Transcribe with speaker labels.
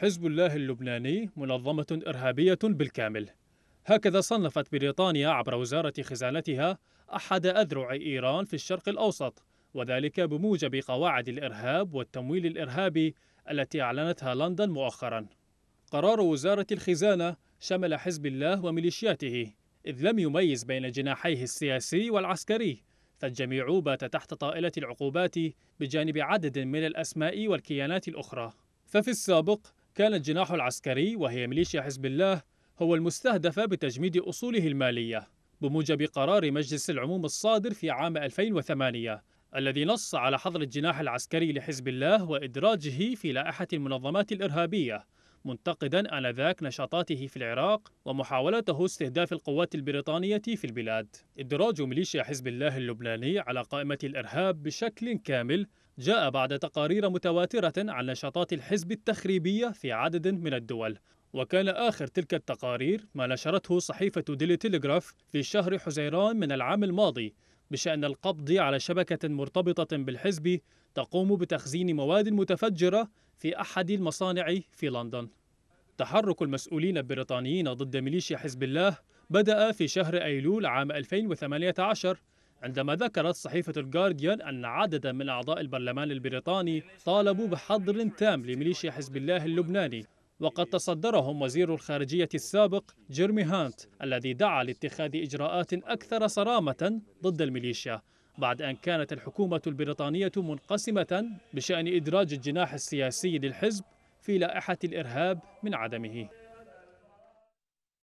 Speaker 1: حزب الله اللبناني منظمة إرهابية بالكامل هكذا صنفت بريطانيا عبر وزارة خزانتها أحد أذرع إيران في الشرق الأوسط وذلك بموجب قواعد الإرهاب والتمويل الإرهابي التي أعلنتها لندن مؤخرا قرار وزارة الخزانة شمل حزب الله وميليشياته إذ لم يميز بين جناحيه السياسي والعسكري فالجميع بات تحت طائلة العقوبات بجانب عدد من الأسماء والكيانات الأخرى ففي السابق كان الجناح العسكري وهي ميليشيا حزب الله هو المستهدف بتجميد أصوله المالية بموجب قرار مجلس العموم الصادر في عام 2008 الذي نص على حظر الجناح العسكري لحزب الله وإدراجه في لائحة المنظمات الإرهابية منتقدا آنذاك نشاطاته في العراق ومحاولته استهداف القوات البريطانية في البلاد إدراج ميليشيا حزب الله اللبناني على قائمة الإرهاب بشكل كامل جاء بعد تقارير متواترة عن نشاطات الحزب التخريبية في عدد من الدول وكان آخر تلك التقارير ما نشرته صحيفة ديلي تيليغراف في شهر حزيران من العام الماضي بشأن القبض على شبكة مرتبطة بالحزب تقوم بتخزين مواد متفجرة في أحد المصانع في لندن تحرك المسؤولين البريطانيين ضد ميليشيا حزب الله بدأ في شهر أيلول عام 2018 عندما ذكرت صحيفة الجارديان أن عددا من أعضاء البرلمان البريطاني طالبوا بحظر تام لميليشيا حزب الله اللبناني وقد تصدرهم وزير الخارجية السابق جيرمي هانت الذي دعا لاتخاذ إجراءات أكثر صرامة ضد الميليشيا بعد أن كانت الحكومة البريطانية منقسمة بشأن إدراج الجناح السياسي للحزب في لائحة الإرهاب من عدمه